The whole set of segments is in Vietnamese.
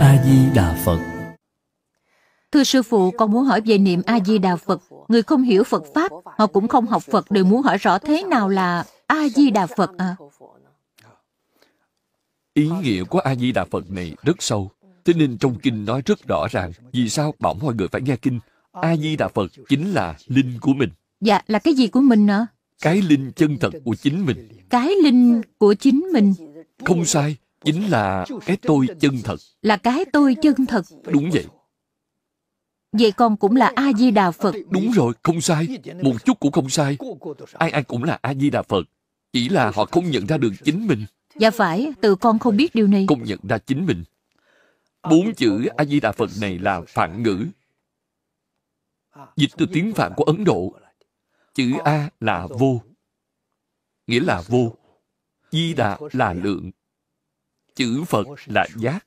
a di đà phật thưa sư phụ con muốn hỏi về niệm a di đà phật người không hiểu phật pháp họ cũng không học phật đều muốn hỏi rõ thế nào là a di đà phật à ý nghĩa của a di đà phật này rất sâu thế nên trong kinh nói rất rõ ràng vì sao bảo mọi người phải nghe kinh a di đà phật chính là linh của mình dạ là cái gì của mình ạ cái linh chân thật của chính mình cái linh của chính mình không sai chính là cái tôi chân thật là cái tôi chân thật đúng vậy vậy con cũng là a di đà phật đúng rồi không sai một chút cũng không sai ai ai cũng là a di đà phật chỉ là họ không nhận ra được chính mình dạ phải tự con không biết điều này không nhận ra chính mình bốn chữ a di đà phật này là phản ngữ dịch từ tiếng phạn của ấn độ chữ a là vô nghĩa là vô di đà là lượng chữ phật là giác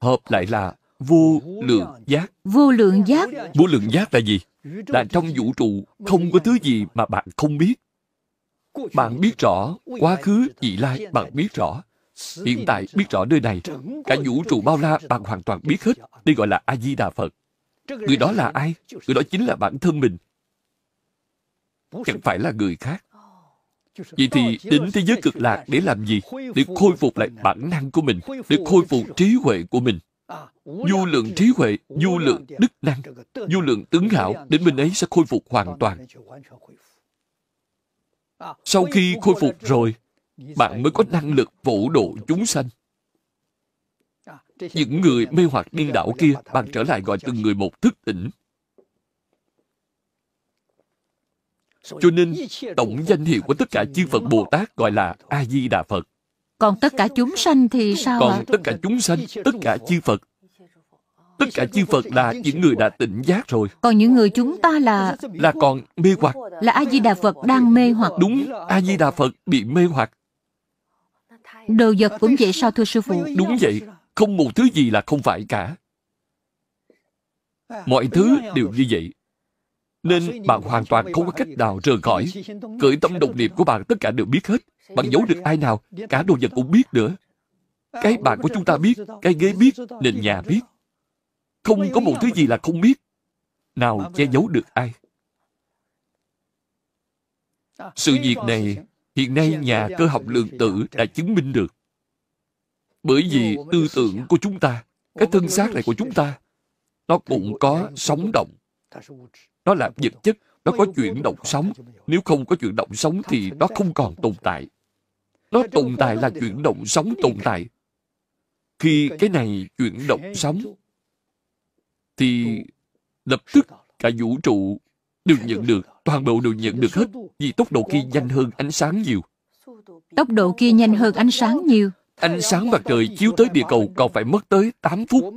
hợp lại là vô lượng giác vô lượng giác vô lượng giác là gì là trong vũ trụ không có thứ gì mà bạn không biết bạn biết rõ quá khứ vị lai bạn biết rõ hiện tại biết rõ nơi này cả vũ trụ bao la bạn hoàn toàn biết hết đây gọi là a di đà phật người đó là ai người đó chính là bản thân mình chẳng phải là người khác Vậy thì đến thế giới cực lạc để làm gì? Để khôi phục lại bản năng của mình, để khôi phục trí huệ của mình. Du à, lượng trí huệ, du lượng đức năng, du lượng tướng hảo, đến bên ấy sẽ khôi phục hoàn toàn. Sau khi khôi phục à, rồi, bạn mới có năng lực vũ độ chúng sanh. À, Những người mê hoặc điên đảo kia, bạn trở lại gọi từng người một thức tỉnh. Cho nên, tổng danh hiệu của tất cả chư Phật Bồ Tát gọi là A-di-đà Phật. Còn tất cả chúng sanh thì sao Còn tất cả chúng sanh, tất cả chư Phật. Tất cả chư Phật là những người đã tỉnh giác rồi. Còn những người chúng ta là... Là còn mê hoặc. Là A-di-đà Phật đang mê hoặc. Đúng, A-di-đà Phật bị mê hoặc. Đồ vật cũng vậy sao thưa sư phụ? Đúng vậy, không một thứ gì là không phải cả. À, Mọi thứ đều như vậy. Nên bạn hoàn toàn không có cách nào rời khỏi. Cởi tâm đồng niệm của bạn tất cả đều biết hết. Bạn giấu được ai nào, cả đồ vật cũng biết nữa. Cái bạn của chúng ta biết, cái ghế biết, nền nhà biết. Không có một thứ gì là không biết. Nào che giấu được ai? Sự việc này, hiện nay nhà cơ học lượng tử đã chứng minh được. Bởi vì tư tưởng của chúng ta, cái thân xác này của chúng ta, nó cũng có sống động. Nó là vật chất, nó có chuyện động sống. Nếu không có chuyện động sống thì nó không còn tồn tại. Nó tồn tại là chuyện động sống tồn tại. Khi cái này chuyển động sống, thì lập tức cả vũ trụ đều nhận được, toàn bộ đều nhận được hết, vì tốc độ kia nhanh hơn ánh sáng nhiều. Tốc độ kia nhanh hơn ánh sáng nhiều. Ánh sáng mặt trời chiếu tới địa cầu còn phải mất tới 8 phút.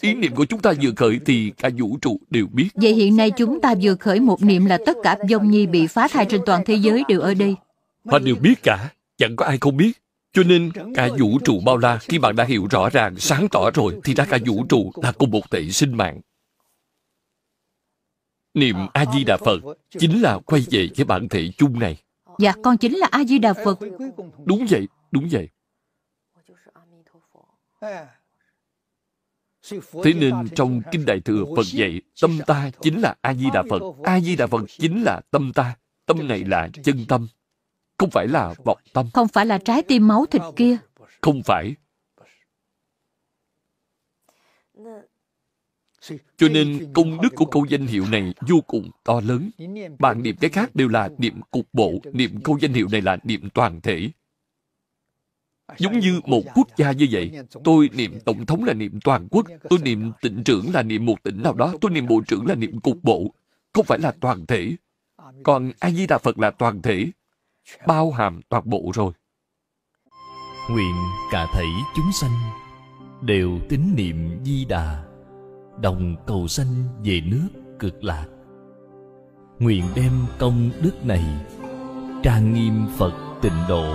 Ý niệm của chúng ta vừa khởi thì cả vũ trụ đều biết. Vậy hiện nay chúng ta vừa khởi một niệm là tất cả dông nhi bị phá thai trên toàn thế giới đều ở đây. Họ đều biết cả, chẳng có ai không biết. Cho nên cả vũ trụ bao la khi bạn đã hiểu rõ ràng, sáng tỏ rồi thì đã cả vũ trụ là cùng một thể sinh mạng. Niệm A-di-đà Phật chính là quay về với bản thể chung này. Dạ, con chính là A-di-đà Phật. Đúng vậy, đúng vậy. Thế nên trong Kinh Đại Thừa Phật dạy Tâm ta chính là A-di-đà Phật A-di-đà Phật chính là tâm ta Tâm này là chân tâm Không phải là vọng tâm Không phải là trái tim máu thịt kia Không phải Cho nên công đức của câu danh hiệu này vô cùng to lớn. Bạn niệm cái khác đều là niệm cục bộ, niệm câu danh hiệu này là niệm toàn thể. Giống như một quốc gia như vậy, tôi niệm tổng thống là niệm toàn quốc, tôi niệm tỉnh trưởng là niệm một tỉnh nào đó, tôi niệm bộ trưởng là niệm cục bộ, không phải là toàn thể. Còn A-di-đà Phật là toàn thể, bao hàm toàn bộ rồi. Nguyện cả thảy chúng sanh đều tín niệm Di Đà, đồng cầu sanh về nước cực lạc. Nguyện đem công đức này trang nghiêm Phật tịnh độ